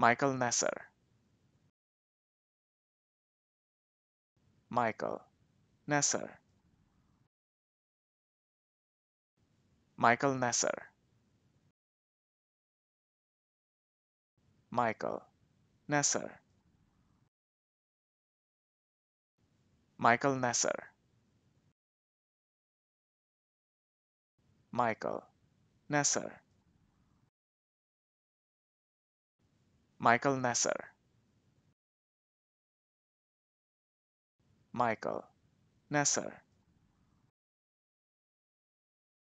Michael Nasser. Michael Nasser. Michael Nasser. Michael Nasser. Michael Nasser. Michael Nasser. Michael Nasser. Michael Nasser.